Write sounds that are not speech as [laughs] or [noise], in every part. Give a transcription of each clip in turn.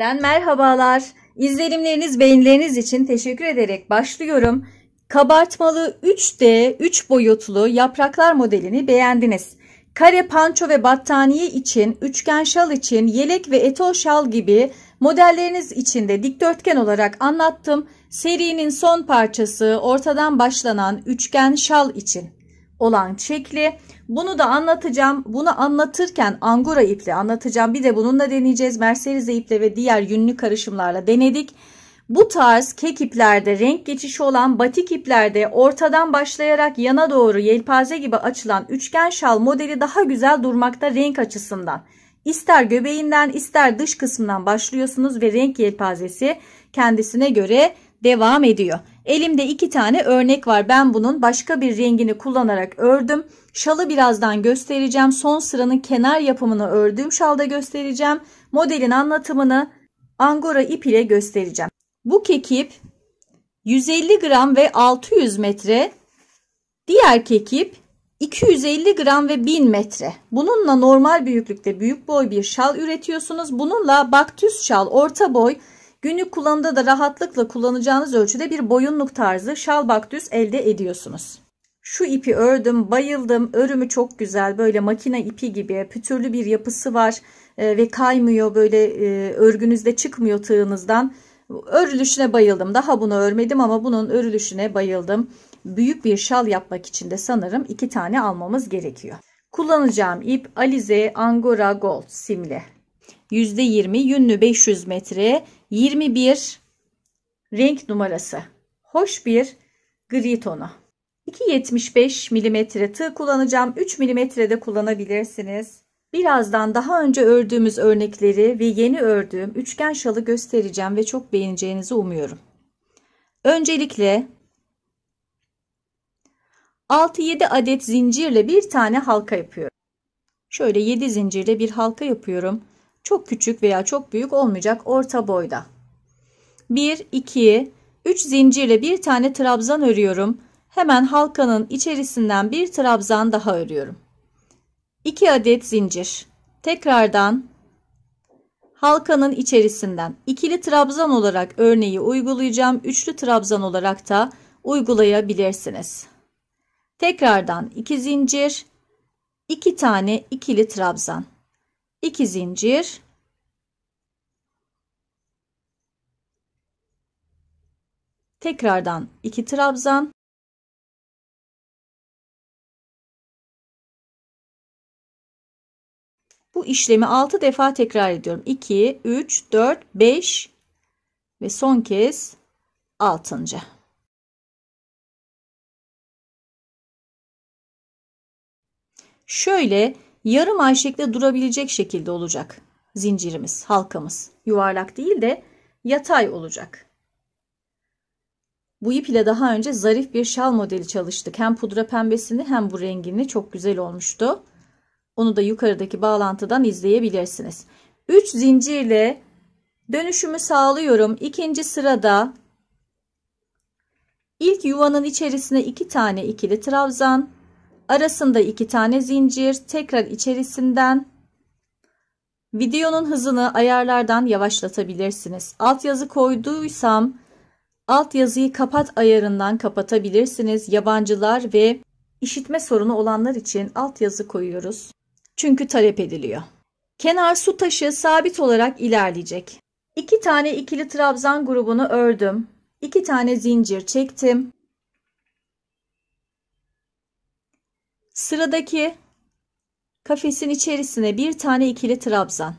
Den merhabalar. İzlenimleriniz, beğenileriniz için teşekkür ederek başlıyorum. Kabartmalı 3D 3 boyutlu yapraklar modelini beğendiniz. Kare panço ve battaniye için, üçgen şal için, yelek ve etol şal gibi modelleriniz için de dikdörtgen olarak anlattım. Serinin son parçası ortadan başlanan üçgen şal için olan çekli. Bunu da anlatacağım. Bunu anlatırken angora iple anlatacağım. Bir de bununla deneyeceğiz. Merserize iple ve diğer yünlü karışımlarla denedik. Bu tarz kek iplerde renk geçişi olan batik iplerde ortadan başlayarak yana doğru yelpaze gibi açılan üçgen şal modeli daha güzel durmakta renk açısından. İster göbeğinden ister dış kısmından başlıyorsunuz ve renk yelpazesi kendisine göre devam ediyor. Elimde iki tane örnek var. Ben bunun başka bir rengini kullanarak ördüm. Şalı birazdan göstereceğim. Son sıranın kenar yapımını ördüğüm şalda göstereceğim. Modelin anlatımını angora ip ile göstereceğim. Bu kekip 150 gram ve 600 metre. Diğer kekip 250 gram ve 1000 metre. Bununla normal büyüklükte büyük boy bir şal üretiyorsunuz. Bununla baktüs şal orta boy Günlük kullanımda da rahatlıkla kullanacağınız ölçüde bir boyunluk tarzı şal baktüs elde ediyorsunuz. Şu ipi ördüm, bayıldım. Örümü çok güzel. Böyle makine ipi gibi pütürlü bir yapısı var e, ve kaymıyor böyle e, örgünüzde çıkmıyor tığınızdan. Örülüşüne bayıldım. Daha bunu örmedim ama bunun örülüşüne bayıldım. Büyük bir şal yapmak için de sanırım iki tane almamız gerekiyor. Kullanacağım ip Alize Angora Gold simli. %20 yünlü 500 metre 21 renk numarası. Hoş bir gri tonu. 2.75 mm tığ kullanacağım. 3 mm de kullanabilirsiniz. Birazdan daha önce ördüğümüz örnekleri ve yeni ördüğüm üçgen şalı göstereceğim ve çok beğeneceğinizi umuyorum. Öncelikle 6-7 adet zincirle bir tane halka yapıyorum. Şöyle 7 zincirle bir halka yapıyorum. Çok küçük veya çok büyük olmayacak orta boyda. 1, 2, 3 zincirle bir tane trabzan örüyorum. Hemen halkanın içerisinden bir trabzan daha örüyorum. 2 adet zincir. Tekrardan halkanın içerisinden ikili trabzan olarak örneği uygulayacağım. Üçlü trabzan olarak da uygulayabilirsiniz. Tekrardan 2 zincir, 2 iki tane ikili trabzan. 2 zincir tekrardan 2 trabzan Bu işlemi 6 defa tekrar ediyorum. 2, 3, 4, 5 ve son kez 6. Şöyle yarım ay şekli durabilecek şekilde olacak. Zincirimiz, halkamız yuvarlak değil de yatay olacak. Bu ip ile daha önce zarif bir şal modeli çalıştık. Hem pudra pembesini hem bu rengini çok güzel olmuştu. Onu da yukarıdaki bağlantıdan izleyebilirsiniz. 3 zincirle dönüşümü sağlıyorum. İkinci sırada ilk yuvanın içerisine 2 tane ikili trabzan, Arasında iki tane zincir. Tekrar içerisinden videonun hızını ayarlardan yavaşlatabilirsiniz. Alt yazı koyduysam alt yazıyı kapat ayarından kapatabilirsiniz. Yabancılar ve işitme sorunu olanlar için alt yazı koyuyoruz. Çünkü talep ediliyor. Kenar su taşı sabit olarak ilerleyecek. 2 iki tane ikili trabzan grubunu ördüm. 2 tane zincir çektim. Sıradaki kafesin içerisine bir tane ikili trabzan.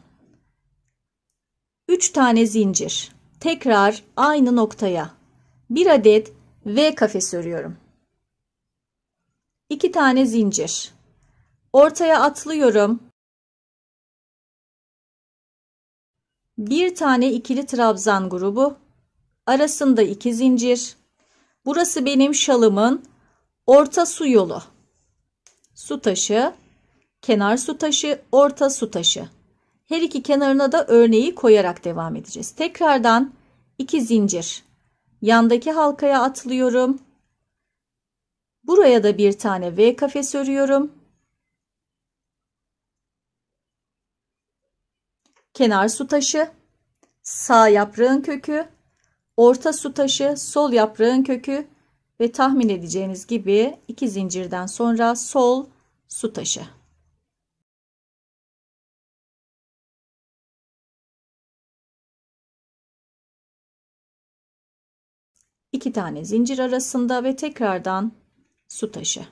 3 tane zincir. Tekrar aynı noktaya. Bir adet V kafes örüyorum. 2 tane zincir. Ortaya atlıyorum. Bir tane ikili trabzan grubu. Arasında iki zincir. Burası benim şalımın orta su yolu su taşı, kenar su taşı, orta su taşı. Her iki kenarına da örneği koyarak devam edeceğiz. Tekrardan iki zincir. Yandaki halkaya atlıyorum. Buraya da bir tane V kafes örüyorum. Kenar su taşı, sağ yaprağın kökü, orta su taşı, sol yaprağın kökü, ve tahmin edeceğiniz gibi iki zincirden sonra sol su taşı. iki tane zincir arasında ve tekrardan su taşı.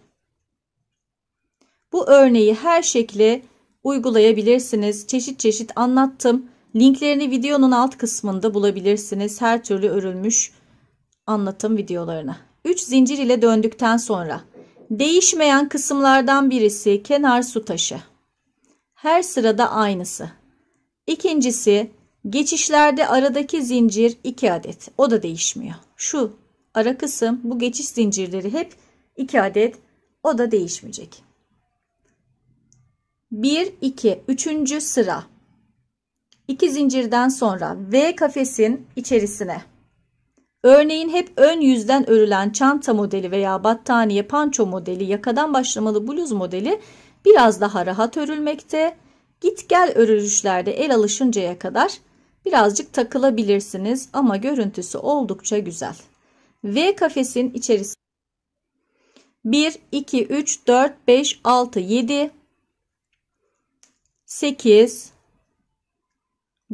Bu örneği her şekle uygulayabilirsiniz. Çeşit çeşit anlattım. Linklerini videonun alt kısmında bulabilirsiniz. Her türlü örülmüş anlatım videolarına. 3 zincir ile döndükten sonra değişmeyen kısımlardan birisi kenar su taşı. Her sırada aynısı. İkincisi geçişlerde aradaki zincir 2 adet. O da değişmiyor. Şu ara kısım bu geçiş zincirleri hep 2 adet. O da değişmeyecek. 1 2 3. sıra. 2 zincirden sonra V kafesin içerisine Örneğin hep ön yüzden örülen çanta modeli veya battaniye panço modeli, yakadan başlamalı bluz modeli biraz daha rahat örülmekte. Git gel örülüşlerde el alışıncaya kadar birazcık takılabilirsiniz ama görüntüsü oldukça güzel. V kafesin içerisinde 1, 2, 3, 4, 5, 6, 7, 8,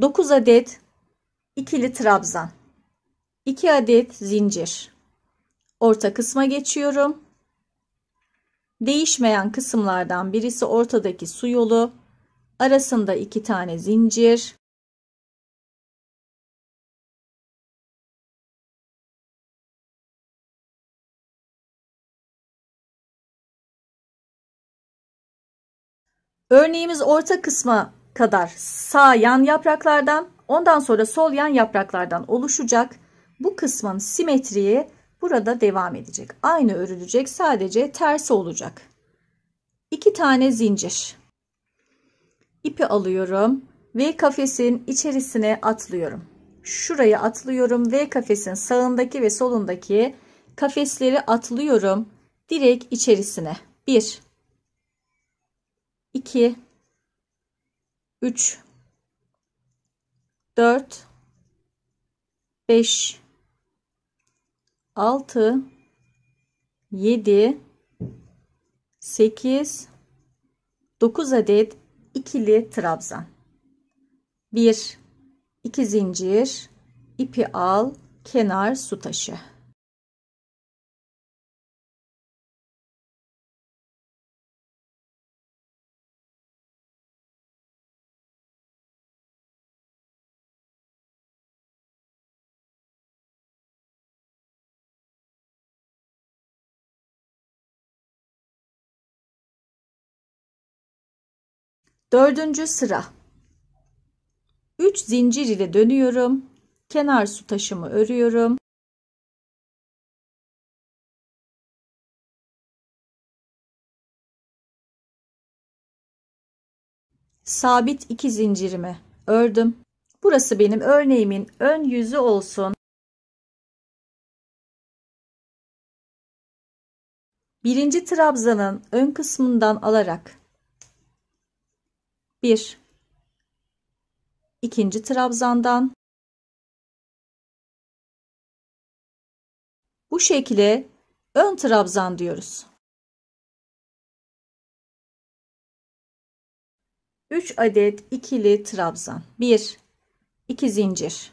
9 adet ikili trabzan. 2 adet zincir. Orta kısma geçiyorum. Değişmeyen kısımlardan birisi ortadaki su yolu. Arasında 2 tane zincir. Örneğimiz orta kısma kadar sağ yan yapraklardan, ondan sonra sol yan yapraklardan oluşacak bu kısmın simetriye burada devam edecek. Aynı örülecek sadece tersi olacak. 2 tane zincir. İpi alıyorum. V kafesin içerisine atlıyorum. Şuraya atlıyorum. V kafesin sağındaki ve solundaki kafesleri atlıyorum. Direkt içerisine. 1 2 3 4 5 6 7 8 9 adet ikili trabzan 1 2 zincir ipi al kenar su taşı Dördüncü sıra. 3 zincir ile dönüyorum. Kenar su taşımı örüyorum. Sabit 2 zincirimi ördüm. Burası benim örneğimin ön yüzü olsun. Birinci trabzanın ön kısmından alarak 1 ikinci trabzandan bu şekle ön trabzan diyoruz. 3 adet ikili trabzan. 1 2 zincir.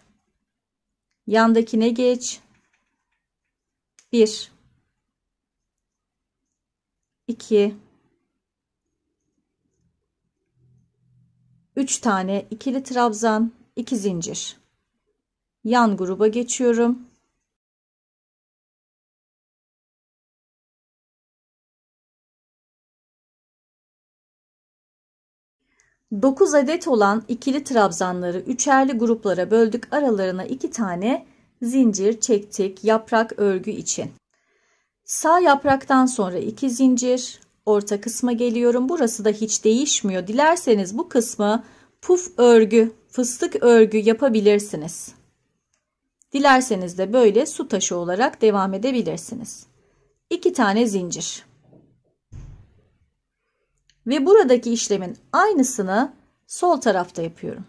Yandakine geç. 1 2 3 tane ikili trabzan, 2 zincir. Yan gruba geçiyorum. Dokuz adet olan ikili trabzanları üçerli gruplara böldük. Aralarına iki tane zincir çektik yaprak örgü için. Sağ yapraktan sonra iki zincir, orta kısma geliyorum. Burası da hiç değişmiyor. Dilerseniz bu kısmı puf örgü, fıstık örgü yapabilirsiniz. Dilerseniz de böyle su taşı olarak devam edebilirsiniz. 2 tane zincir. Ve buradaki işlemin aynısını sol tarafta yapıyorum.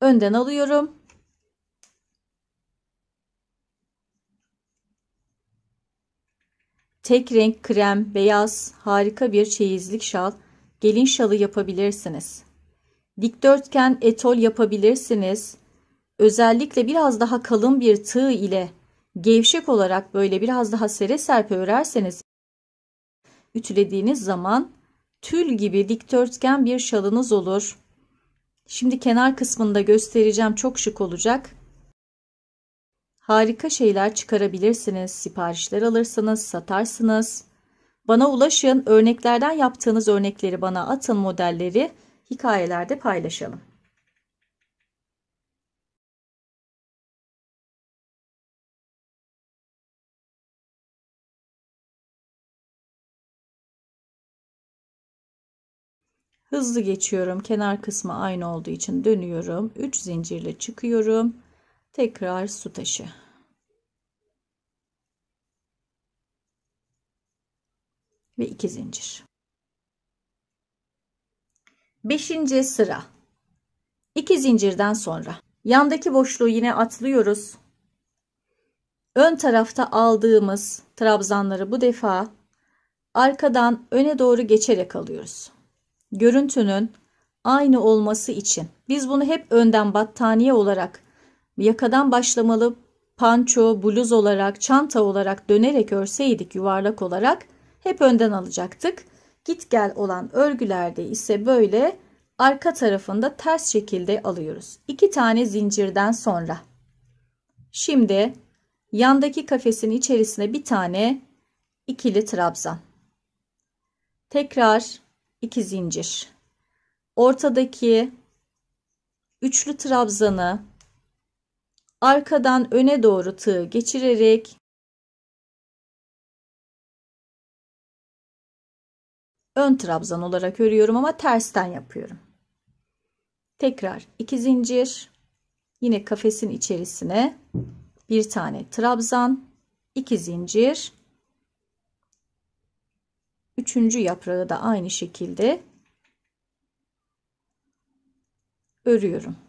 Önden alıyorum. Tek renk krem, beyaz, harika bir çeyizlik şal, gelin şalı yapabilirsiniz. Dikdörtgen etol yapabilirsiniz. Özellikle biraz daha kalın bir tığ ile gevşek olarak böyle biraz daha sere serpe örerseniz ütülediğiniz zaman tül gibi dikdörtgen bir şalınız olur. Şimdi kenar kısmında göstereceğim çok şık olacak. Harika şeyler çıkarabilirsiniz. Siparişler alırsınız, satarsınız. Bana ulaşın. Örneklerden yaptığınız örnekleri bana atın modelleri hikayelerde paylaşalım. Hızlı geçiyorum. Kenar kısmı aynı olduğu için dönüyorum. 3 zincirle çıkıyorum tekrar su taşı. Ve iki zincir. Beşinci sıra. İki zincirden sonra yandaki boşluğu yine atlıyoruz. Ön tarafta aldığımız trabzanları bu defa arkadan öne doğru geçerek alıyoruz. Görüntünün aynı olması için biz bunu hep önden battaniye olarak Yakadan başlamalı panço, bluz olarak, çanta olarak dönerek örseydik yuvarlak olarak hep önden alacaktık. Git gel olan örgülerde ise böyle arka tarafında ters şekilde alıyoruz. İki tane zincirden sonra. Şimdi yandaki kafesin içerisine bir tane ikili trabzan. Tekrar iki zincir. Ortadaki üçlü trabzanı arkadan öne doğru tığı geçirerek ön trabzan olarak örüyorum ama tersten yapıyorum. Tekrar 2 zincir yine kafesin içerisine bir tane trabzan, 2 zincir. Üçüncü yaprağı da aynı şekilde örüyorum.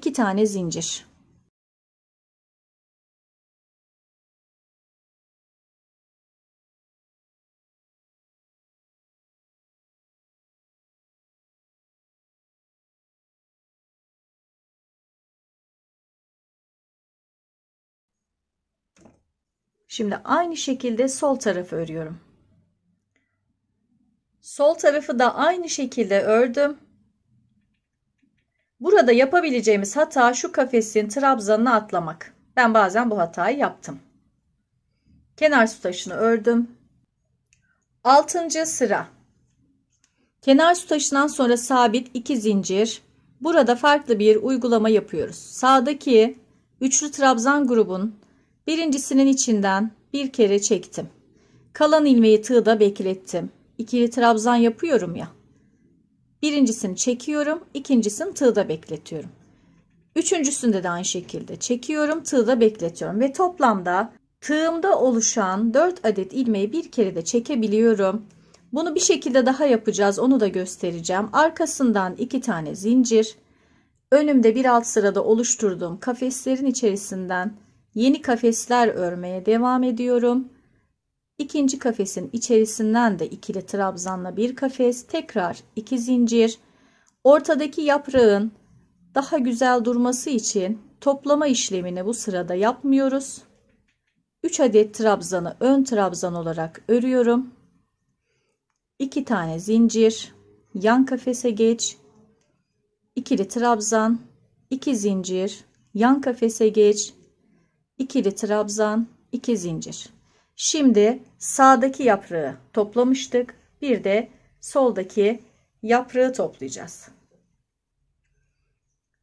2 tane zincir Şimdi aynı şekilde sol tarafı örüyorum. Sol tarafı da aynı şekilde ördüm. Burada yapabileceğimiz hata şu kafesin trabzanını atlamak. Ben bazen bu hatayı yaptım. Kenar su ördüm. Altıncı sıra. Kenar su sonra sabit iki zincir. Burada farklı bir uygulama yapıyoruz. Sağdaki üçlü trabzan grubun birincisinin içinden bir kere çektim. Kalan ilmeği tığda beklettim. İkili trabzan yapıyorum ya. Birincisini çekiyorum. ikincisini tığda bekletiyorum. Üçüncüsünde de aynı şekilde çekiyorum. Tığda bekletiyorum. Ve toplamda tığımda oluşan 4 adet ilmeği bir kere de çekebiliyorum. Bunu bir şekilde daha yapacağız. Onu da göstereceğim. Arkasından 2 tane zincir. Önümde bir alt sırada oluşturduğum kafeslerin içerisinden yeni kafesler örmeye devam ediyorum. İkinci kafesin içerisinden de ikili trabzanla bir kafes, tekrar iki zincir. Ortadaki yaprağın daha güzel durması için toplama işlemini bu sırada yapmıyoruz. 3 adet trabzanı ön trabzan olarak örüyorum. 2 tane zincir, yan kafese geç. İkili trabzan, 2 iki zincir, yan kafese geç. İkili trabzan, 2 iki zincir. Şimdi sağdaki yaprağı toplamıştık. Bir de soldaki yaprağı toplayacağız.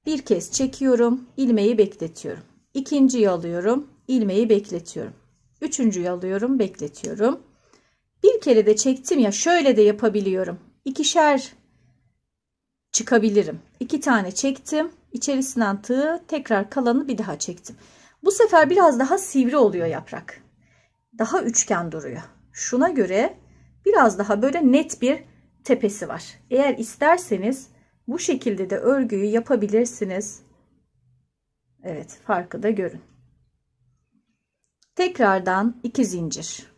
Bir kez çekiyorum. ilmeği bekletiyorum. İkinciyi alıyorum. ilmeği bekletiyorum. Üçüncüyü alıyorum. Bekletiyorum. Bir kere de çektim ya şöyle de yapabiliyorum. İkişer çıkabilirim. İki tane çektim. içerisinden tığı tekrar kalanı bir daha çektim. Bu sefer biraz daha sivri oluyor yaprak daha üçgen duruyor. Şuna göre biraz daha böyle net bir tepesi var. Eğer isterseniz bu şekilde de örgüyü yapabilirsiniz. Evet farkı da görün. Tekrardan iki zincir.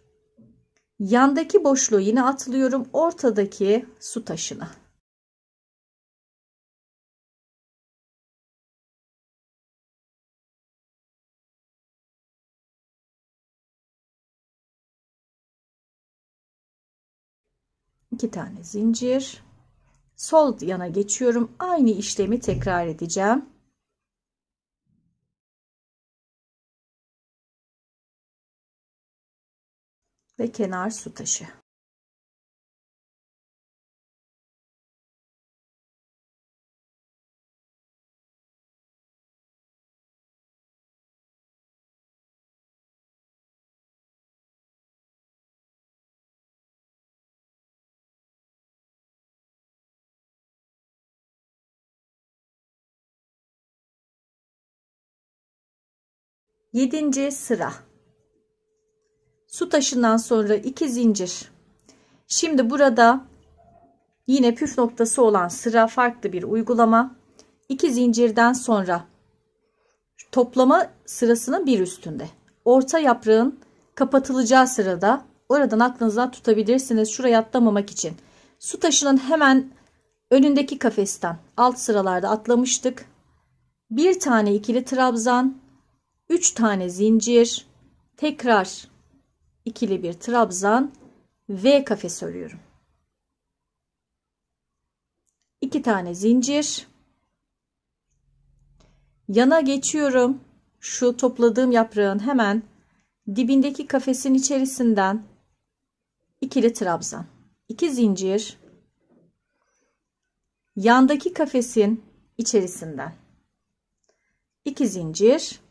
Yandaki boşluğu yine atlıyorum. Ortadaki su taşına. 2 tane zincir sol yana geçiyorum aynı işlemi tekrar edeceğim ve kenar su taşı 7. sıra. Su taşından sonra 2 zincir. Şimdi burada yine püf noktası olan sıra farklı bir uygulama. 2 zincirden sonra toplama sırasının bir üstünde. Orta yaprağın kapatılacağı sırada oradan aklınızda tutabilirsiniz şuraya atlamamak için. Su taşının hemen önündeki kafesten alt sıralarda atlamıştık. Bir tane ikili trabzan, 3 tane zincir, tekrar ikili bir trabzan V kafes örüyorum. 2 tane zincir. Yana geçiyorum. Şu topladığım yaprağın hemen dibindeki kafesin içerisinden ikili trabzan. 2 zincir. Yandaki kafesin içerisinden 2 zincir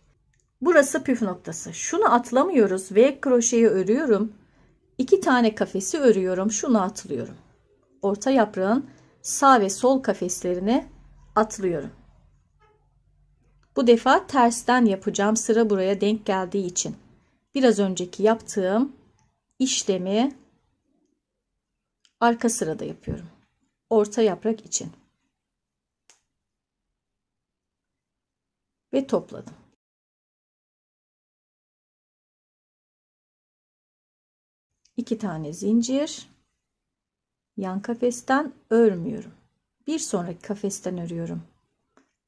Burası püf noktası. Şunu atlamıyoruz ve kroşeyi örüyorum. iki tane kafesi örüyorum. Şunu atlıyorum. Orta yaprağın sağ ve sol kafeslerini atlıyorum. Bu defa tersten yapacağım. Sıra buraya denk geldiği için. Biraz önceki yaptığım işlemi arka sırada yapıyorum. Orta yaprak için. Ve topladım. 2 tane zincir yan kafesten örmüyorum. Bir sonraki kafesten örüyorum.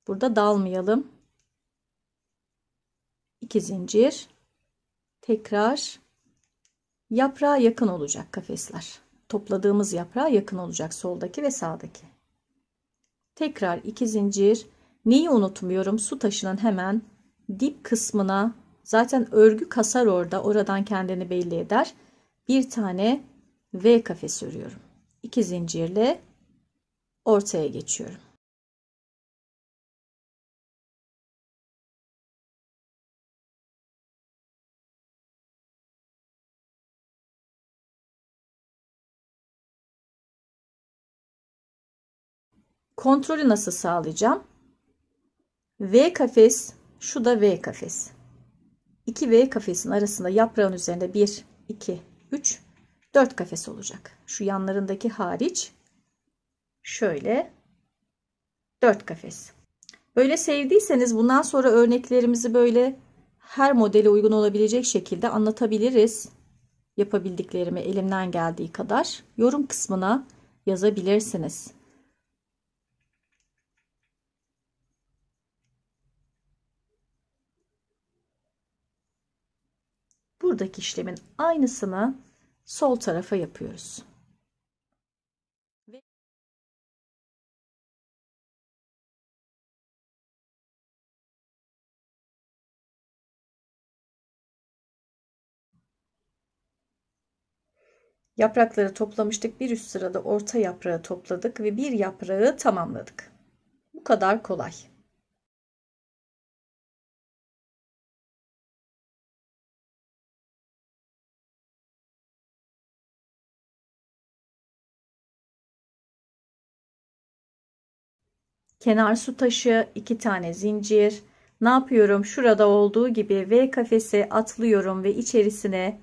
Burada dalmayalım. 2 zincir tekrar yaprağa yakın olacak kafesler. Topladığımız yaprağa yakın olacak soldaki ve sağdaki. Tekrar 2 zincir. Neyi unutmuyorum? Su taşının hemen dip kısmına zaten örgü kasar orada. Oradan kendini belli eder bir tane V kafes örüyorum. 2 zincirle ortaya geçiyorum. Kontrolü nasıl sağlayacağım? V kafes, şu da V kafes. 2 V kafesin arasında yaprağın üzerinde 1, 2, 3, 4 kafes olacak. Şu yanlarındaki hariç şöyle 4 kafes. Böyle sevdiyseniz bundan sonra örneklerimizi böyle her modele uygun olabilecek şekilde anlatabiliriz. Yapabildiklerimi elimden geldiği kadar yorum kısmına yazabilirsiniz. Buradaki işlemin aynısını sol tarafa yapıyoruz. Yaprakları toplamıştık. Bir üst sırada orta yaprağı topladık ve bir yaprağı tamamladık. Bu kadar kolay. kenar su taşı, iki tane zincir. Ne yapıyorum? Şurada olduğu gibi V kafese atlıyorum ve içerisine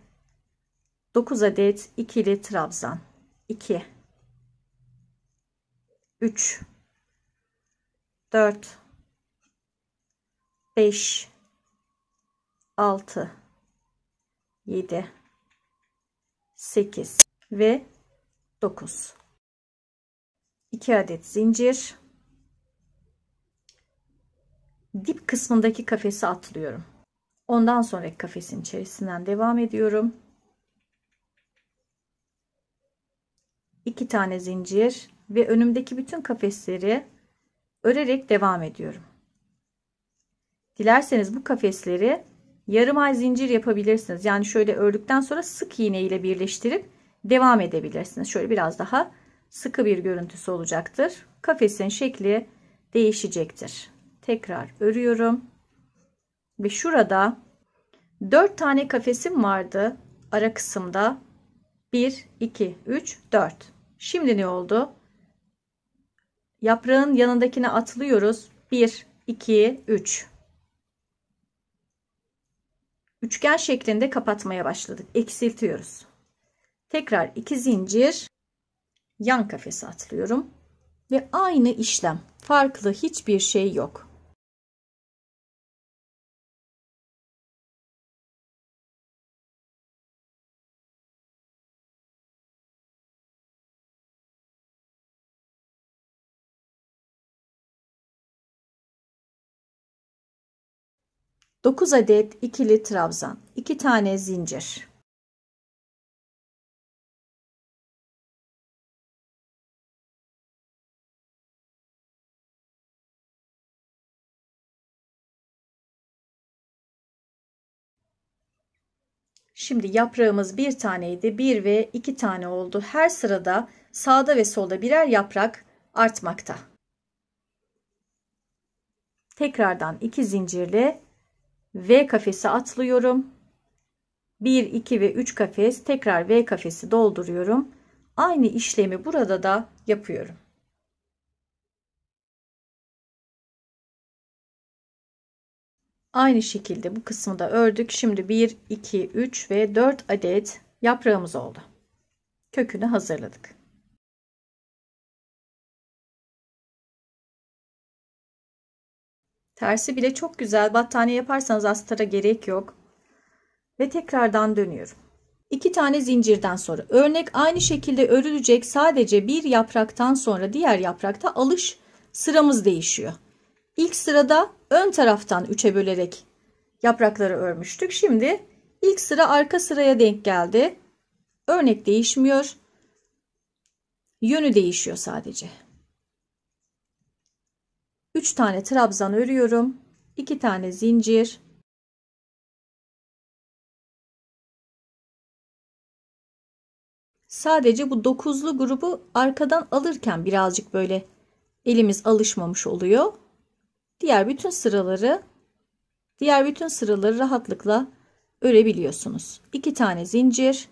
9 adet ikili trabzan. 2 3 4 5 6 7 8 ve 9 2 adet zincir dip kısmındaki kafesi atlıyorum. Ondan sonraki kafesin içerisinden devam ediyorum. 2 tane zincir ve önümdeki bütün kafesleri örerek devam ediyorum. Dilerseniz bu kafesleri yarım ay zincir yapabilirsiniz. Yani şöyle ördükten sonra sık iğne ile birleştirip devam edebilirsiniz. Şöyle biraz daha sıkı bir görüntüsü olacaktır. Kafesin şekli değişecektir tekrar örüyorum. Ve şurada 4 tane kafesim vardı ara kısımda. 1, 2, 3, 4. Şimdi ne oldu? Yaprağın yanındakine atlıyoruz. 1, 2, 3. Üçgen şeklinde kapatmaya başladık. Eksiltiyoruz. Tekrar 2 zincir yan kafesi atlıyorum ve aynı işlem. Farklı hiçbir şey yok. 9 adet ikili trabzan, 2 tane zincir. Şimdi yaprağımız bir taneydi. Bir ve iki tane oldu. Her sırada sağda ve solda birer yaprak artmakta. Tekrardan iki zincirle V kafesi atlıyorum. 1, 2 ve 3 kafes tekrar V kafesi dolduruyorum. Aynı işlemi burada da yapıyorum. Aynı şekilde bu kısmı da ördük. Şimdi 1, 2, 3 ve 4 adet yaprağımız oldu. Kökünü hazırladık. Tersi bile çok güzel. Battaniye yaparsanız astara gerek yok. Ve tekrardan dönüyorum. İki tane zincirden sonra örnek aynı şekilde örülecek sadece bir yapraktan sonra diğer yaprakta alış sıramız değişiyor. İlk sırada ön taraftan 3'e bölerek yaprakları örmüştük. Şimdi ilk sıra arka sıraya denk geldi. Örnek değişmiyor. Yönü değişiyor sadece. 3 tane trabzan örüyorum. 2 tane zincir. Sadece bu dokuzlu grubu arkadan alırken birazcık böyle elimiz alışmamış oluyor. Diğer bütün sıraları diğer bütün sıraları rahatlıkla örebiliyorsunuz. 2 tane zincir.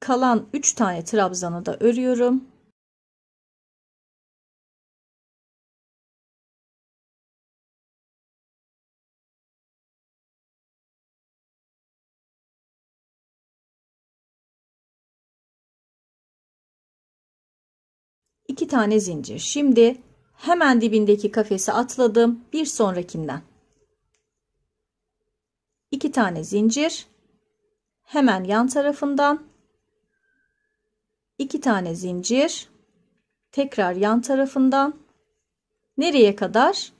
Kalan 3 tane trabzanı da örüyorum. iki tane zincir. Şimdi hemen dibindeki kafesi atladım. Bir sonrakinden. İki tane zincir. Hemen yan tarafından. İki tane zincir. Tekrar yan tarafından. Nereye kadar?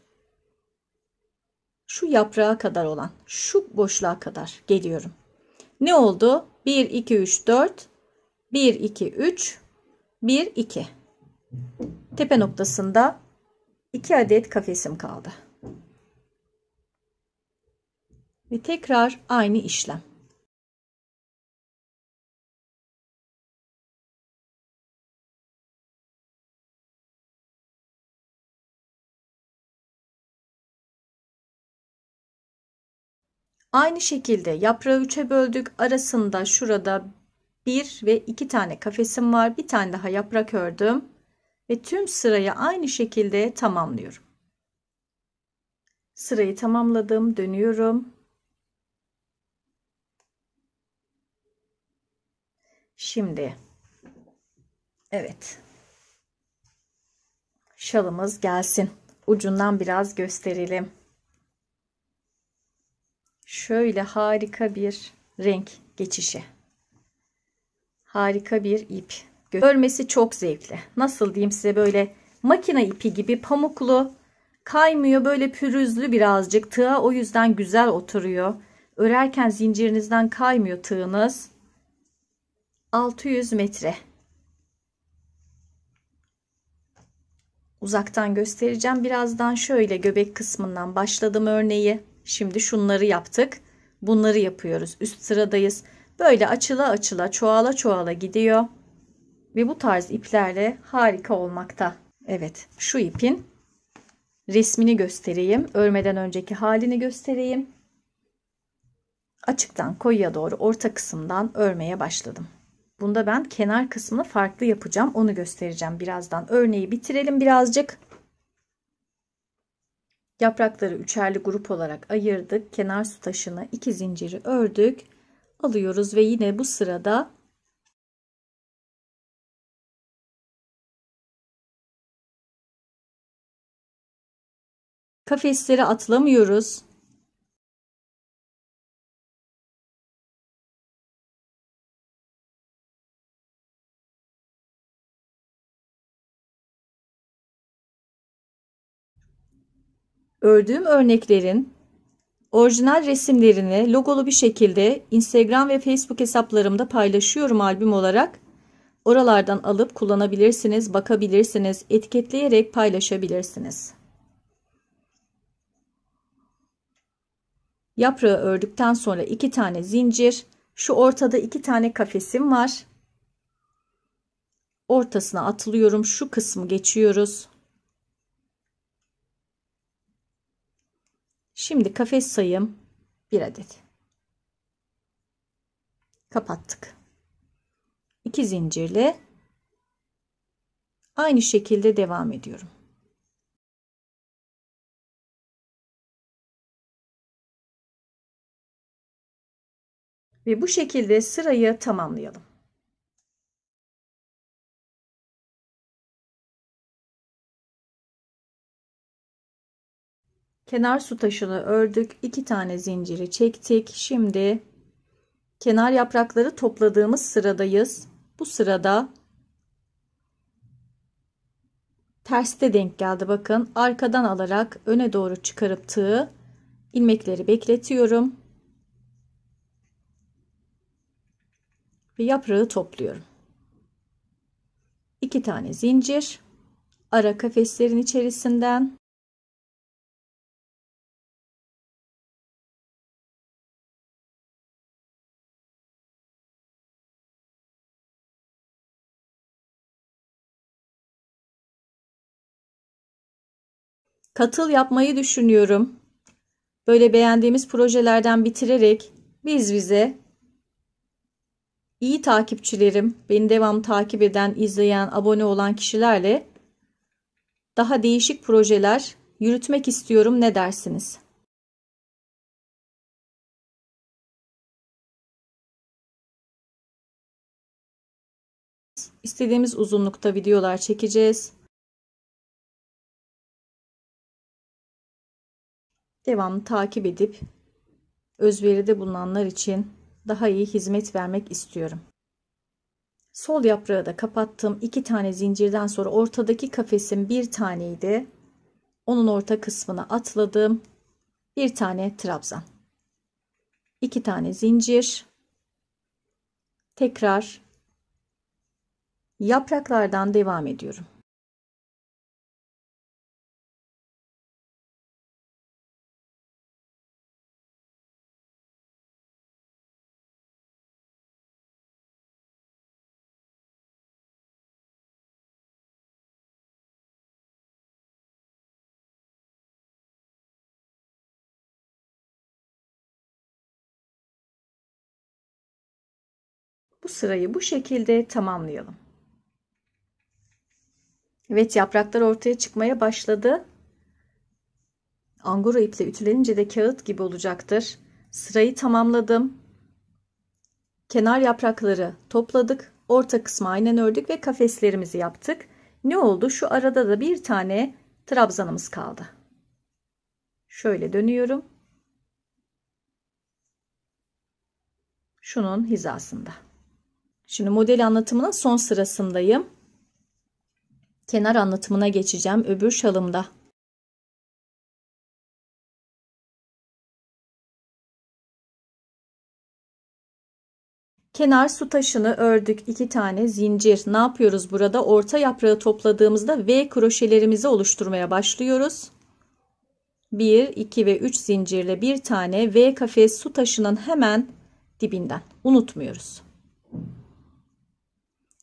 Şu yaprağa kadar olan, şu boşluğa kadar geliyorum. Ne oldu? 1, 2, 3, 4, 1, 2, 3, 1, 2 tepe noktasında 2 adet kafesim kaldı. Ve tekrar aynı işlem. Aynı şekilde yaprağı üçe böldük. Arasında şurada bir ve iki tane kafesim var. Bir tane daha yaprak ördüm ve tüm sırayı aynı şekilde tamamlıyorum. Sırayı tamamladım, dönüyorum. Şimdi evet. Şalımız gelsin. Ucundan biraz gösterelim. Şöyle harika bir renk geçişi. Harika bir ip. Örmesi çok zevkli. Nasıl diyeyim size böyle makina ipi gibi pamuklu kaymıyor böyle pürüzlü birazcık tığa o yüzden güzel oturuyor. Örerken zincirinizden kaymıyor tığınız. 600 metre. Uzaktan göstereceğim. Birazdan şöyle göbek kısmından başladım örneği. Şimdi şunları yaptık. Bunları yapıyoruz. Üst sıradayız. Böyle açıla açıla çoğala çoğala gidiyor ve bu tarz iplerle harika olmakta. Evet şu ipin resmini göstereyim. Örmeden önceki halini göstereyim. Açıktan koyuya doğru orta kısımdan örmeye başladım. Bunda ben kenar kısmını farklı yapacağım. Onu göstereceğim birazdan. Örneği bitirelim birazcık. Yaprakları üçerli grup olarak ayırdık. Kenar su taşını iki zinciri ördük. Alıyoruz ve yine bu sırada kafeslere atlamıyoruz. Ördüğüm örneklerin orijinal resimlerini logolu bir şekilde Instagram ve Facebook hesaplarımda paylaşıyorum albüm olarak. Oralardan alıp kullanabilirsiniz, bakabilirsiniz, etiketleyerek paylaşabilirsiniz. Yaprağı ördükten sonra iki tane zincir. Şu ortada iki tane kafesim var. Ortasına atılıyorum. Şu kısmı geçiyoruz. Şimdi kafes sayım bir adet. Kapattık. 2 zincirli aynı şekilde devam ediyorum. Ve bu şekilde sırayı tamamlayalım. Kenar su taşını ördük. 2 tane zinciri çektik. Şimdi kenar yaprakları topladığımız sıradayız. Bu sırada terste denk geldi bakın. Arkadan alarak öne doğru çıkarıp tığı ilmekleri bekletiyorum. ve yaprağı topluyorum. 2 tane zincir ara kafeslerin içerisinden katıl yapmayı düşünüyorum. Böyle beğendiğimiz projelerden bitirerek biz bize iyi takipçilerim, beni devam takip eden, izleyen, abone olan kişilerle daha değişik projeler yürütmek istiyorum ne dersiniz? İstediğimiz uzunlukta videolar çekeceğiz. Devamlı takip edip özveride bulunanlar için daha iyi hizmet vermek istiyorum. Sol yaprağı da kapattım. İki tane zincirden sonra ortadaki kafesin bir taneydi. Onun orta kısmına atladım. Bir tane trabzan. İki tane zincir. Tekrar yapraklardan devam ediyorum. Bu sırayı bu şekilde tamamlayalım. Evet yapraklar ortaya çıkmaya başladı. Angora iple ütülenince de kağıt gibi olacaktır. Sırayı tamamladım. Kenar yaprakları topladık. Orta kısmı aynen ördük ve kafeslerimizi yaptık. Ne oldu? Şu arada da bir tane trabzanımız kaldı. Şöyle dönüyorum. Şunun hizasında. Şimdi model anlatımının son sırasındayım. Kenar anlatımına geçeceğim öbür şalımda. Kenar su taşını ördük. iki tane zincir. Ne yapıyoruz burada? Orta yaprağı topladığımızda V kroşelerimizi oluşturmaya başlıyoruz. 1, 2 ve 3 zincirle bir tane V kafes su taşının hemen dibinden. Unutmuyoruz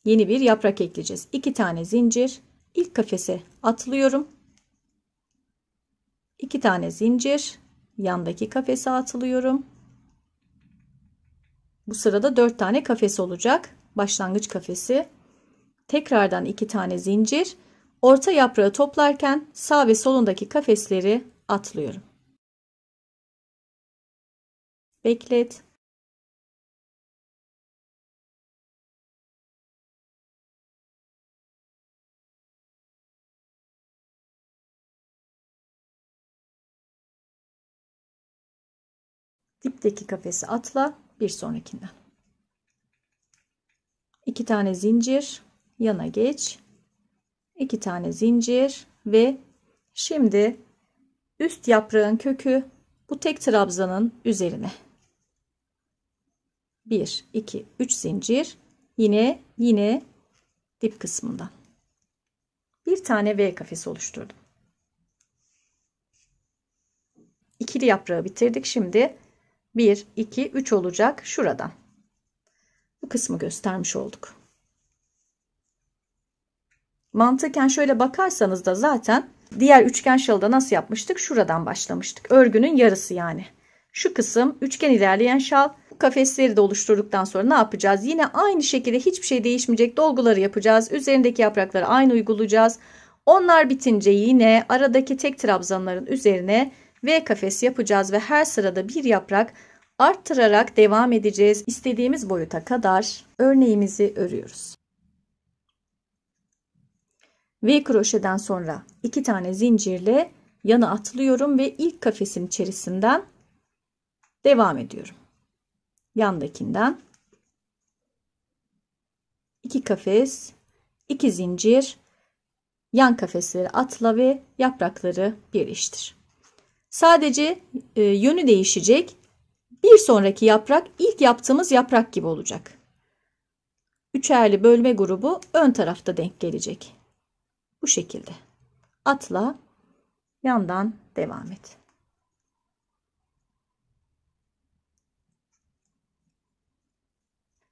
yeni bir yaprak ekleyeceğiz. 2 tane zincir ilk kafese atlıyorum. 2 tane zincir yandaki kafese atlıyorum. Bu sırada 4 tane kafes olacak. Başlangıç kafesi. Tekrardan 2 tane zincir. Orta yaprağı toplarken sağ ve solundaki kafesleri atlıyorum. Beklet. dipteki kafesi atla bir sonrakinden. 2 tane zincir yana geç. 2 tane zincir ve şimdi üst yaprağın kökü bu tek trabzanın üzerine. 1 2 3 zincir yine yine dip kısmından. Bir tane V kafesi oluşturdum. İkili yaprağı bitirdik. Şimdi 1, 2, 3 olacak şuradan. Bu kısmı göstermiş olduk. Mantıken şöyle bakarsanız da zaten diğer üçgen şalıda nasıl yapmıştık? Şuradan başlamıştık. Örgünün yarısı yani. Şu kısım üçgen ilerleyen şal. Bu kafesleri de oluşturduktan sonra ne yapacağız? Yine aynı şekilde hiçbir şey değişmeyecek dolguları yapacağız. Üzerindeki yaprakları aynı uygulayacağız. Onlar bitince yine aradaki tek trabzanların üzerine V kafes yapacağız ve her sırada bir yaprak arttırarak devam edeceğiz. İstediğimiz boyuta kadar örneğimizi örüyoruz. V kroşeden sonra iki tane zincirle yana atlıyorum ve ilk kafesin içerisinden devam ediyorum. Yandakinden iki kafes, iki zincir, yan kafesleri atla ve yaprakları birleştir. Sadece e, yönü değişecek. Bir sonraki yaprak ilk yaptığımız yaprak gibi olacak. Üçerli bölme grubu ön tarafta denk gelecek. Bu şekilde. Atla yandan devam et.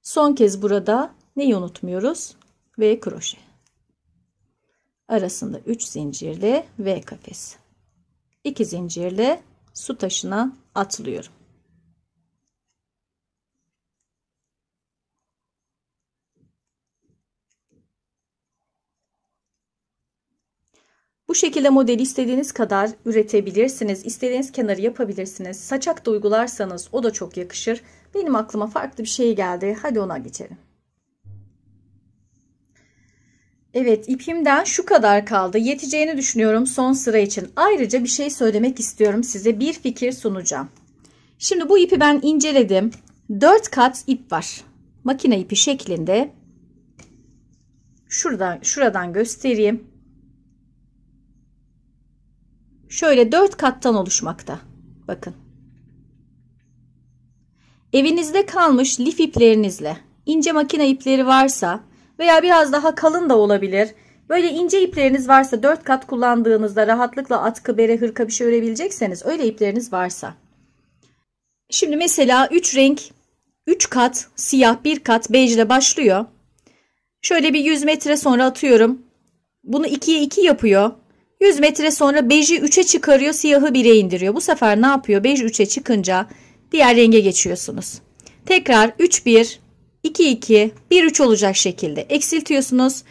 Son kez burada neyi unutmuyoruz? V kroşe. Arasında 3 zincirli V kafesi. 2 zincirle su taşına atlıyorum. Bu şekilde modeli istediğiniz kadar üretebilirsiniz. istediğiniz kenarı yapabilirsiniz. Saçak da uygularsanız o da çok yakışır. Benim aklıma farklı bir şey geldi. Hadi ona geçelim. Evet ipimden şu kadar kaldı. Yeteceğini düşünüyorum son sıra için. Ayrıca bir şey söylemek istiyorum size. Bir fikir sunacağım. Şimdi bu ipi ben inceledim. 4 kat ip var. Makine ipi şeklinde. Şuradan, şuradan göstereyim. Şöyle 4 kattan oluşmakta. Bakın. Evinizde kalmış lif iplerinizle ince makine ipleri varsa veya biraz daha kalın da olabilir. Böyle ince ipleriniz varsa 4 kat kullandığınızda rahatlıkla atkı, bere, hırka bir şey örebilecekseniz öyle ipleriniz varsa. Şimdi mesela 3 renk 3 kat siyah 1 kat bej ile başlıyor. Şöyle bir 100 metre sonra atıyorum. Bunu 2'ye 2 yapıyor. 100 metre sonra beji 3'e çıkarıyor siyahı 1'e indiriyor. Bu sefer ne yapıyor? Bej 3'e çıkınca diğer renge geçiyorsunuz. Tekrar 3 1 2 2 1 3 olacak şekilde eksiltiyorsunuz.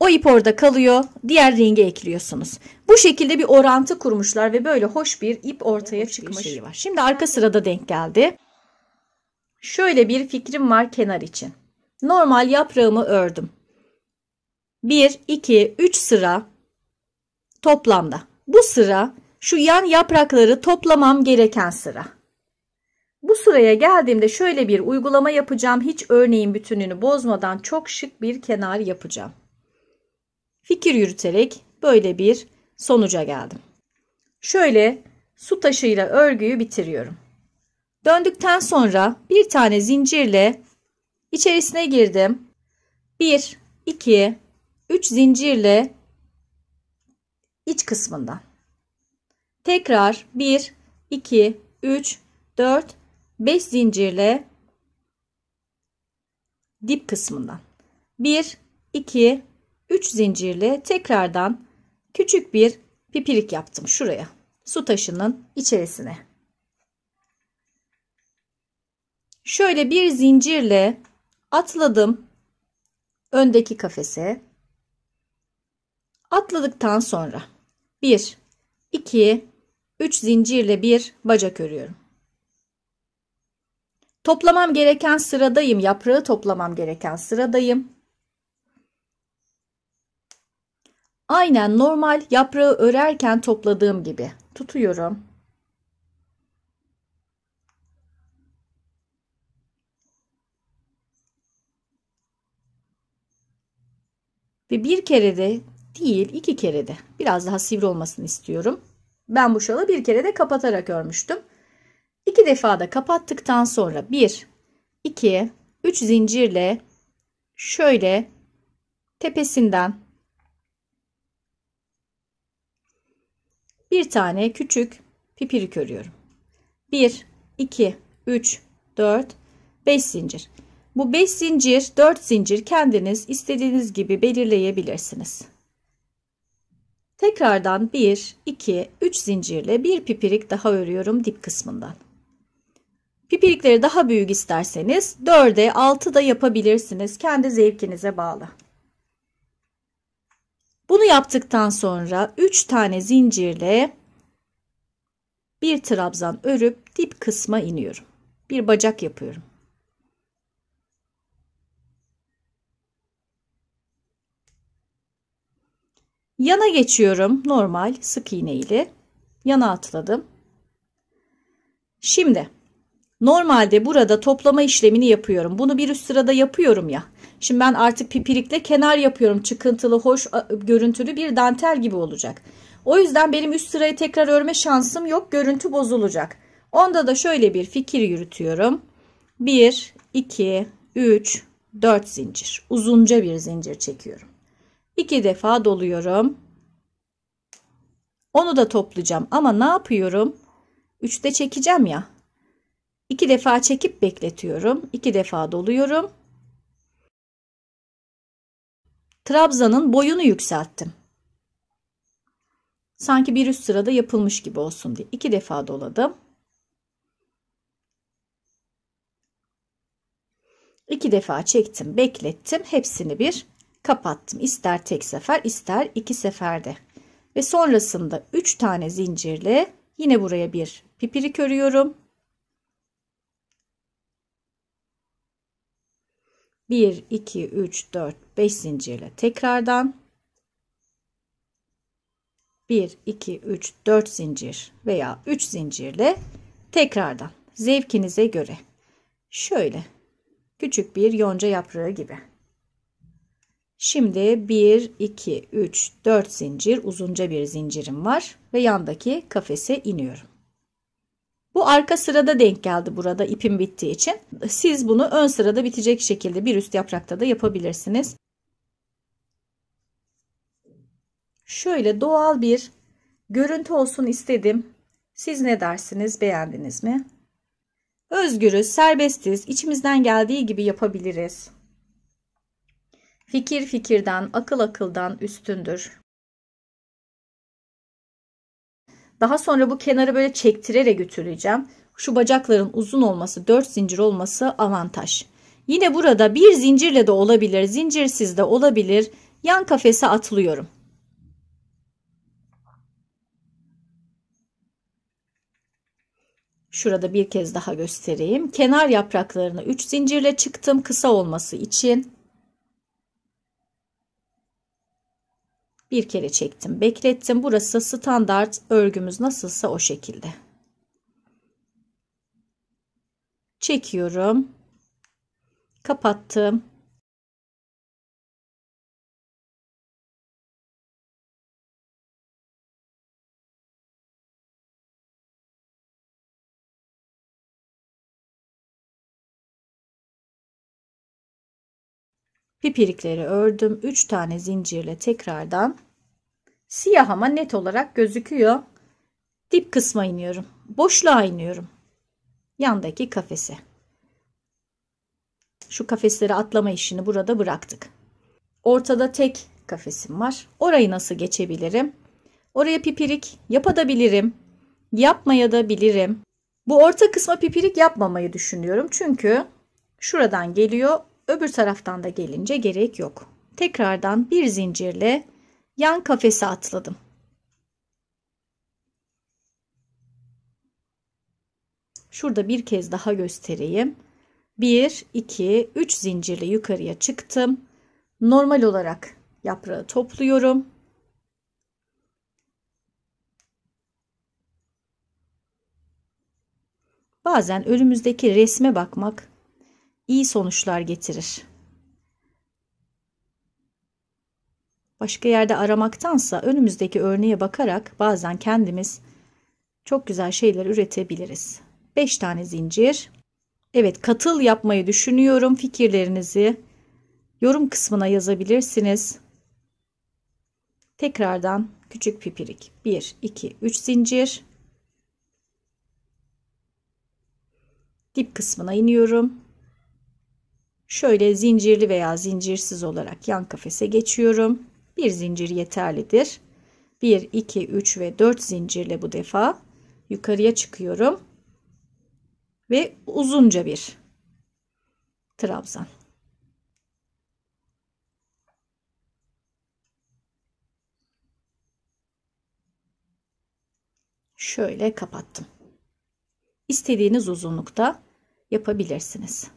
O ip orada kalıyor. Diğer ringe ekliyorsunuz. Bu şekilde bir orantı kurmuşlar ve böyle hoş bir ip ortaya hoş çıkmış. Şey var. Şimdi arka sırada denk geldi. Şöyle bir fikrim var kenar için. Normal yaprağımı ördüm. 1, 2, 3 sıra toplamda. Bu sıra şu yan yaprakları toplamam gereken sıra. Bu sıraya geldiğimde şöyle bir uygulama yapacağım. Hiç örneğin bütününü bozmadan çok şık bir kenar yapacağım. Fikir yürüterek böyle bir sonuca geldim. Şöyle su taşıyla örgüyü bitiriyorum. Döndükten sonra bir tane zincirle içerisine girdim. 1, 2, 3 zincirle iç kısmından. Tekrar 1, 2, 3, 4, 5 zincirle dip kısmından 1 2 3 zincirle tekrardan küçük bir pipilik yaptım şuraya su taşının içerisine şöyle bir zincirle atladım öndeki kafese atladıktan sonra 1 2 3 zincirle bir bacak örüyorum Toplamam gereken sıradayım. Yaprağı toplamam gereken sıradayım. Aynen normal yaprağı örerken topladığım gibi tutuyorum. Ve bir kere de değil iki kere de biraz daha sivri olmasını istiyorum. Ben bu şalı bir kere de kapatarak örmüştüm. 2 defa da kapattıktan sonra 1 2 3 zincirle şöyle tepesinden bir tane küçük pipirik örüyorum. 1 2 3 4 5 zincir. Bu 5 zincir, 4 zincir kendiniz istediğiniz gibi belirleyebilirsiniz. Tekrardan 1, 2, 3 zincirle bir pipirik daha örüyorum dip kısmından. Pipirikleri daha büyük isterseniz 4'e 6 da yapabilirsiniz. Kendi zevkinize bağlı. Bunu yaptıktan sonra 3 tane zincirle bir trabzan örüp dip kısma iniyorum. Bir bacak yapıyorum. Yana geçiyorum normal sık iğne ile. Yana atladım. Şimdi Normalde burada toplama işlemini yapıyorum. Bunu bir üst sırada yapıyorum ya. Şimdi ben artık pipirikle kenar yapıyorum. Çıkıntılı, hoş görüntülü bir dantel gibi olacak. O yüzden benim üst sırayı tekrar örme şansım yok. Görüntü bozulacak. Onda da şöyle bir fikir yürütüyorum. 1, 2, 3, 4 zincir. Uzunca bir zincir çekiyorum. 2 defa doluyorum. Onu da toplayacağım ama ne yapıyorum? 3'te çekeceğim ya. 2 defa çekip bekletiyorum. 2 defa doluyorum. Trabzanın boyunu yükselttim. Sanki bir üst sırada yapılmış gibi olsun diye. 2 defa doladım. 2 defa çektim, beklettim. Hepsini bir kapattım. İster tek sefer, ister iki seferde. Ve sonrasında 3 tane zincirli, yine buraya bir pipirik örüyorum. 1 2 3 4 5 zincirle tekrardan 1 2 3 4 zincir veya 3 zincirle tekrardan zevkinize göre şöyle küçük bir yonca yaprağı gibi. Şimdi 1 2 3 4 zincir uzunca bir zincirim var ve yandaki kafese iniyorum. Bu arka sırada denk geldi burada ipim bittiği için. Siz bunu ön sırada bitecek şekilde bir üst yaprakta da yapabilirsiniz. Şöyle doğal bir görüntü olsun istedim. Siz ne dersiniz? Beğendiniz mi? Özgürüz, serbestiz, içimizden geldiği gibi yapabiliriz. Fikir fikirden, akıl akıldan üstündür. Daha sonra bu kenarı böyle çektirerek götüreceğim. Şu bacakların uzun olması 4 zincir olması avantaj. Yine burada bir zincirle de olabilir zincirsiz de olabilir yan kafese atlıyorum. Şurada bir kez daha göstereyim. Kenar yapraklarını 3 zincirle çıktım kısa olması için. bir kere çektim beklettim burası standart örgümüz nasılsa o şekilde çekiyorum kapattım pipirikleri ördüm 3 tane zincirle tekrardan Siyah ama net olarak gözüküyor. Dip kısma iniyorum. Boşluğa iniyorum. Yandaki kafese. Şu kafesleri atlama işini burada bıraktık. Ortada tek kafesim var. Orayı nasıl geçebilirim? Oraya pipirik yapabilirim. Yapmaya da bilirim. Bu orta kısma pipirik yapmamayı düşünüyorum. Çünkü şuradan geliyor. Öbür taraftan da gelince gerek yok. Tekrardan bir zincirle yan kafese atladım. Şurada bir kez daha göstereyim. 1, 2, 3 zincirle yukarıya çıktım. Normal olarak yaprağı topluyorum. Bazen önümüzdeki resme bakmak iyi sonuçlar getirir. Başka yerde aramaktansa önümüzdeki örneğe bakarak bazen kendimiz çok güzel şeyler üretebiliriz. 5 tane zincir. Evet katıl yapmayı düşünüyorum. Fikirlerinizi yorum kısmına yazabilirsiniz. Tekrardan küçük pipirik 1 2 3 zincir. Dip kısmına iniyorum. Şöyle zincirli veya zincirsiz olarak yan kafese geçiyorum bir zincir yeterlidir. 1, 2, 3 ve 4 zincirle bu defa yukarıya çıkıyorum. Ve uzunca bir trabzan. Şöyle kapattım. İstediğiniz uzunlukta yapabilirsiniz.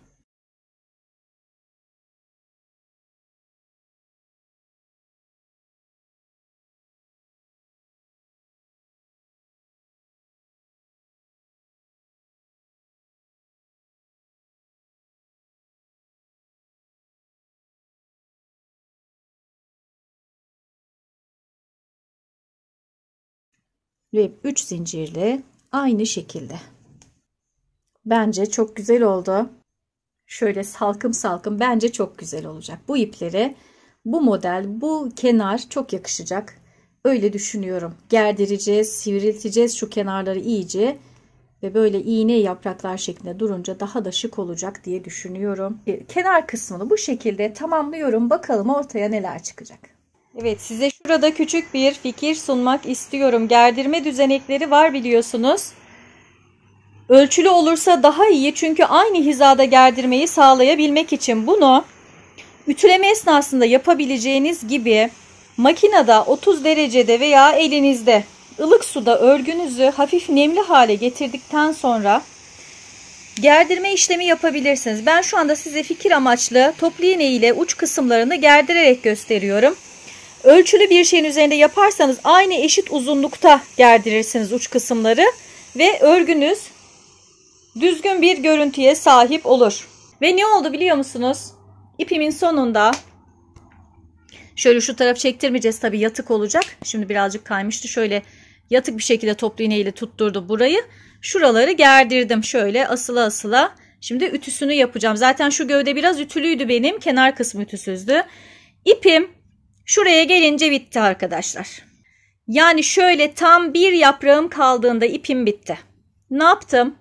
ve 3 zincirli aynı şekilde. Bence çok güzel oldu. Şöyle salkım salkım bence çok güzel olacak. Bu iplere bu model bu kenar çok yakışacak. Öyle düşünüyorum. Gerdireceğiz, sivrilteceğiz şu kenarları iyice ve böyle iğne yapraklar şeklinde durunca daha da şık olacak diye düşünüyorum. Kenar kısmını bu şekilde tamamlıyorum. Bakalım ortaya neler çıkacak. Evet size şurada küçük bir fikir sunmak istiyorum. Gerdirme düzenekleri var biliyorsunuz. Ölçülü olursa daha iyi çünkü aynı hizada gerdirmeyi sağlayabilmek için bunu ütüleme esnasında yapabileceğiniz gibi makinede 30 derecede veya elinizde ılık suda örgünüzü hafif nemli hale getirdikten sonra gerdirme işlemi yapabilirsiniz. Ben şu anda size fikir amaçlı toplu iğne ile uç kısımlarını gerdirerek gösteriyorum. Ölçülü bir şeyin üzerinde yaparsanız aynı eşit uzunlukta gerdirirsiniz uç kısımları ve örgünüz düzgün bir görüntüye sahip olur. Ve ne oldu biliyor musunuz? İpimin sonunda şöyle şu taraf çektirmeyeceğiz tabi yatık olacak. Şimdi birazcık kaymıştı. Şöyle yatık bir şekilde toplu iğne ile tutturdu burayı. Şuraları gerdirdim şöyle asıla asıla. Şimdi ütüsünü yapacağım. Zaten şu gövde biraz ütülüydü benim. Kenar kısmı ütüsüzdü. İpim Şuraya gelince bitti arkadaşlar. Yani şöyle tam bir yaprağım kaldığında ipim bitti. Ne yaptım?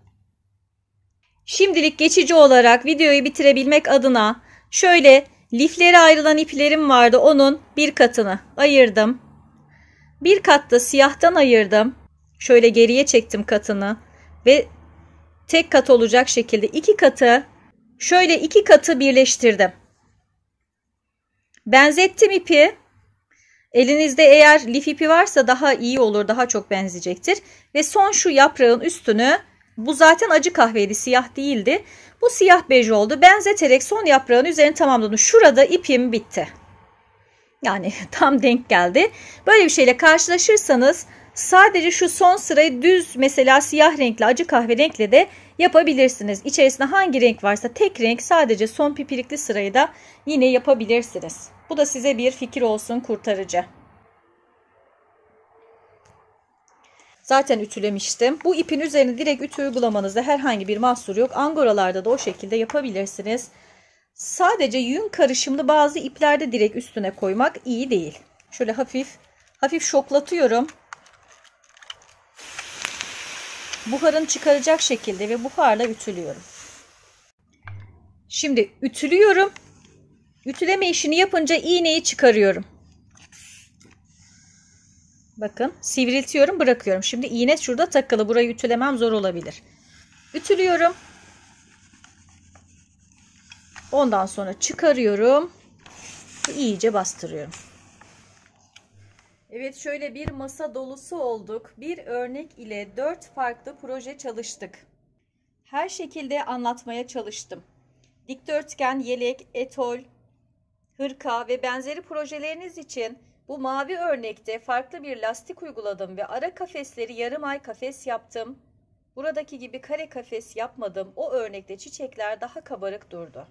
Şimdilik geçici olarak videoyu bitirebilmek adına şöyle liflere ayrılan iplerim vardı onun bir katını ayırdım. Bir katta siyahtan ayırdım. Şöyle geriye çektim katını ve tek kat olacak şekilde iki katı şöyle iki katı birleştirdim. Benzettim ipi. Elinizde eğer lif ipi varsa daha iyi olur. Daha çok benzeyecektir. Ve son şu yaprağın üstünü bu zaten acı kahveydi. Siyah değildi. Bu siyah bej oldu. Benzeterek son yaprağın üzerini tamamladım. Şurada ipim bitti. Yani [laughs] tam denk geldi. Böyle bir şeyle karşılaşırsanız sadece şu son sırayı düz mesela siyah renkli acı kahve renkle de yapabilirsiniz. İçerisinde hangi renk varsa tek renk sadece son pipirikli sırayı da yine yapabilirsiniz. Bu da size bir fikir olsun kurtarıcı. Zaten ütülemiştim. Bu ipin üzerine direkt ütü uygulamanızda herhangi bir mahsur yok. Angoralarda da o şekilde yapabilirsiniz. Sadece yün karışımlı bazı iplerde direkt üstüne koymak iyi değil. Şöyle hafif hafif şoklatıyorum. Buharın çıkaracak şekilde ve buharla ütülüyorum. Şimdi ütülüyorum. Ütüleme işini yapınca iğneyi çıkarıyorum. Bakın sivriltiyorum bırakıyorum. Şimdi iğne şurada takılı. Burayı ütülemem zor olabilir. Ütülüyorum. Ondan sonra çıkarıyorum. İyice bastırıyorum. Evet şöyle bir masa dolusu olduk. Bir örnek ile dört farklı proje çalıştık. Her şekilde anlatmaya çalıştım. Dikdörtgen, yelek, etol, hırka ve benzeri projeleriniz için bu mavi örnekte farklı bir lastik uyguladım ve ara kafesleri yarım ay kafes yaptım. Buradaki gibi kare kafes yapmadım. O örnekte çiçekler daha kabarık durdu.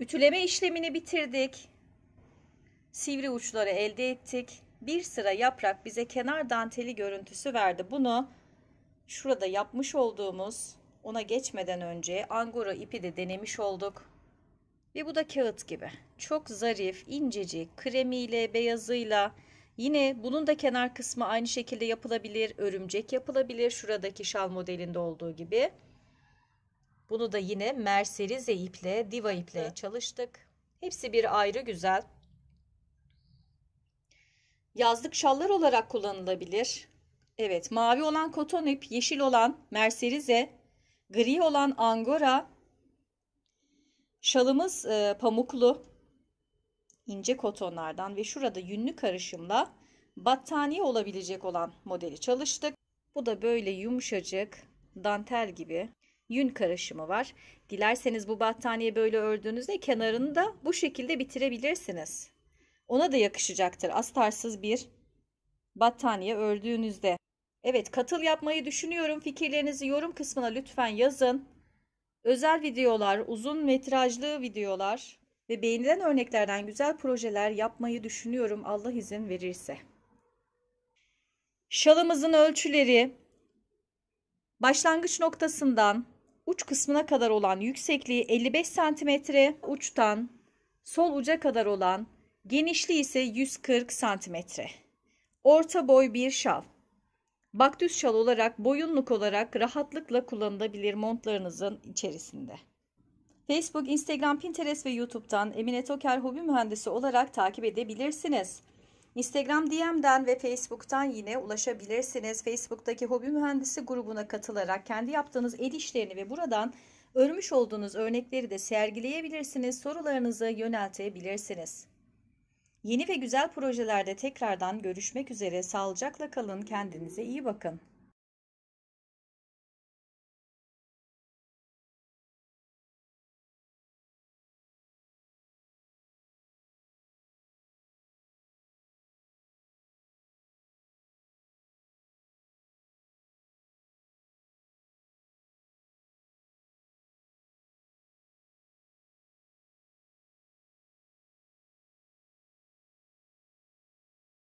Ütüleme işlemini bitirdik. Sivri uçları elde ettik. Bir sıra yaprak bize kenar danteli görüntüsü verdi. Bunu şurada yapmış olduğumuz ona geçmeden önce angora ipi de denemiş olduk. Ve bu da kağıt gibi. Çok zarif, incecik, kremiyle, beyazıyla. Yine bunun da kenar kısmı aynı şekilde yapılabilir. Örümcek yapılabilir. Şuradaki şal modelinde olduğu gibi. Bunu da yine merserize iple, diva iple çalıştık. Hepsi bir ayrı güzel. Yazlık şallar olarak kullanılabilir. Evet, mavi olan koton ip, yeşil olan merserize, Gri olan angora. Şalımız e, pamuklu. ince kotonlardan ve şurada yünlü karışımla battaniye olabilecek olan modeli çalıştık. Bu da böyle yumuşacık dantel gibi yün karışımı var. Dilerseniz bu battaniye böyle ördüğünüzde kenarını da bu şekilde bitirebilirsiniz. Ona da yakışacaktır. Astarsız bir battaniye ördüğünüzde Evet katıl yapmayı düşünüyorum. Fikirlerinizi yorum kısmına lütfen yazın. Özel videolar, uzun metrajlı videolar ve beğenilen örneklerden güzel projeler yapmayı düşünüyorum Allah izin verirse. Şalımızın ölçüleri başlangıç noktasından uç kısmına kadar olan yüksekliği 55 cm uçtan sol uca kadar olan genişliği ise 140 cm. Orta boy bir şal baktüs şal olarak, boyunluk olarak rahatlıkla kullanılabilir montlarınızın içerisinde. Facebook, Instagram, Pinterest ve YouTube'dan Emine Toker Hobi Mühendisi olarak takip edebilirsiniz. Instagram DM'den ve Facebook'tan yine ulaşabilirsiniz. Facebook'taki Hobi Mühendisi grubuna katılarak kendi yaptığınız el işlerini ve buradan örmüş olduğunuz örnekleri de sergileyebilirsiniz. Sorularınızı yöneltebilirsiniz. Yeni ve güzel projelerde tekrardan görüşmek üzere. Sağlıcakla kalın, kendinize iyi bakın.